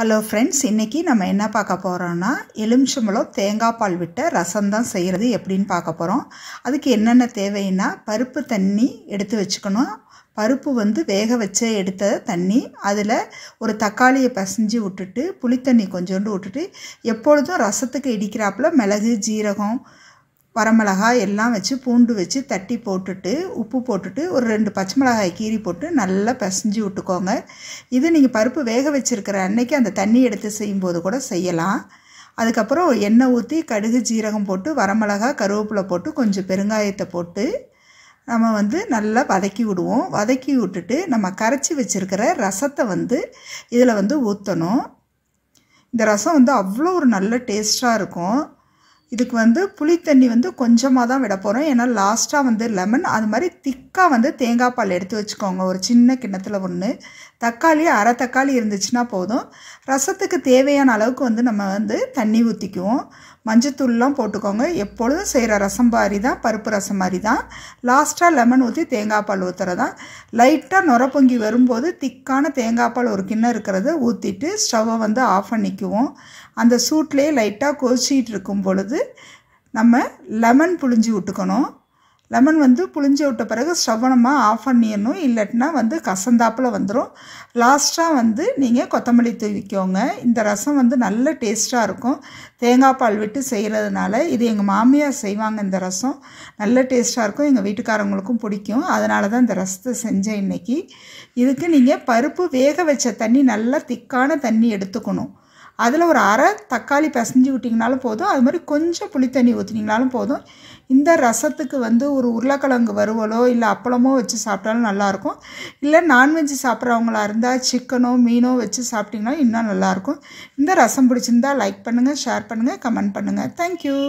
hello friends இன்றைக்கி நம்ம என்ன பார்க்க போகிறோன்னா எலுமிச்சம்பழம் தேங்காய் பால் விட்ட ரசம் தான் செய்கிறது எப்படின்னு பார்க்க போகிறோம் அதுக்கு என்னென்ன தேவைன்னா பருப்பு தண்ணி எடுத்து வச்சுக்கணும் பருப்பு வந்து வேக வச்ச எடுத்த தண்ணி அதில் ஒரு தக்காளியை பசைஞ்சு விட்டுட்டு புளித்தண்ணி கொஞ்சோண்டு விட்டுட்டு எப்பொழுதும் ரசத்துக்கு இடிக்கிறாப்புல மிளகு ஜீரகம் வரமிளகாய் எல்லாம் வச்சு பூண்டு வச்சு தட்டி போட்டுட்டு உப்பு போட்டுட்டு ஒரு ரெண்டு பச்சை மிளகாய் கீறி போட்டு நல்லா பிசைஞ்சு விட்டுக்கோங்க இது நீங்கள் பருப்பு வேக வச்சுருக்கிற அன்னைக்கு அந்த தண்ணி எடுத்து செய்யும்போது கூட செய்யலாம் அதுக்கப்புறம் எண்ணெய் ஊற்றி கடுகு ஜீரகம் போட்டு வரமிளகா கருவேப்பிலை போட்டு கொஞ்சம் பெருங்காயத்தை போட்டு நம்ம வந்து நல்லா வதக்கி விடுவோம் வதக்கி விட்டுட்டு நம்ம கரைச்சி வச்சுருக்கிற ரசத்தை வந்து இதில் வந்து ஊற்றணும் இந்த ரசம் வந்து அவ்வளோ ஒரு நல்ல டேஸ்ட்டாக இருக்கும் இதுக்கு வந்து புளித்தண்ணி வந்து கொஞ்சமாக தான் விட போகிறோம் ஏன்னா லாஸ்ட்டாக வந்து லெமன் அது மாதிரி திக்காக வந்து தேங்காய் பால் எடுத்து வச்சுக்கோங்க ஒரு சின்ன கிண்ணத்தில் ஒன்று தக்காளி அரை தக்காளி இருந்துச்சுன்னா போதும் ரசத்துக்கு தேவையான அளவுக்கு வந்து நம்ம வந்து தண்ணி ஊற்றிக்குவோம் மஞ்சத்தூள்லாம் போட்டுக்கோங்க எப்பொழுதும் செய்கிற ரசம் மாதிரி தான் பருப்பு ரசம் மாதிரி தான் லாஸ்ட்டாக லெமன் ஊற்றி தேங்காய் பால் ஊற்றுறதா லைட்டாக நுர பொங்கி வரும்போது திக்கான தேங்காய் பால் ஒரு கிண்ணம் இருக்கிறத ஊற்றிட்டு ஸ்டவ்வை வந்து ஆஃப் பண்ணிக்குவோம் அந்த சூட்லேயே லைட்டாக கொதிச்சிகிட்டு இருக்கும் பொழுது வந்து நம்ம லெமன் புழிஞ்சு விட்டுக்கணும் லெமன் வந்து புளிஞ்சு விட்ட பிறகு ஸ்டவ்வை ஆஃப் பண்ணிடணும் இல்லாட்டினா வந்து கசந்தாப்பில் வந்துடும் லாஸ்ட்டாக வந்து நீங்கள் கொத்தமல்லி தூவிக்கோங்க இந்த ரசம் வந்து நல்ல டேஸ்ட்டாக இருக்கும் தேங்காய் பால் விட்டு செய்கிறதுனால இது எங்கள் மாமியார் செய்வாங்க இந்த ரசம் நல்ல டேஸ்ட்டாக இருக்கும் எங்கள் வீட்டுக்காரங்களுக்கும் பிடிக்கும் அதனால தான் இந்த ரசத்தை செஞ்சேன் இன்றைக்கி இதுக்கு நீங்கள் பருப்பு வேக வச்ச தண்ணி நல்லா திக்கான தண்ணி எடுத்துக்கணும் அதில் ஒரு அரை தக்காளி பிசைஞ்சு விட்டிங்கனாலும் போதும் அது மாதிரி கொஞ்சம் புளித்தண்ணி ஊற்றினீங்களாலும் போதும் இந்த ரசத்துக்கு வந்து ஒரு உருளைக்கிழங்கு வறுவலோ இல்லை அப்பளமோ வச்சு சாப்பிட்டாலும் நல்லாயிருக்கும் இல்லை நான்வெஜ் சாப்பிட்றவங்களா இருந்தால் சிக்கனோ மீனோ வச்சு சாப்பிட்டிங்கன்னா இன்னும் நல்லாயிருக்கும் இந்த ரசம் பிடிச்சிருந்தால் லைக் பண்ணுங்கள் ஷேர் பண்ணுங்கள் கமெண்ட் பண்ணுங்கள் தேங்க்யூ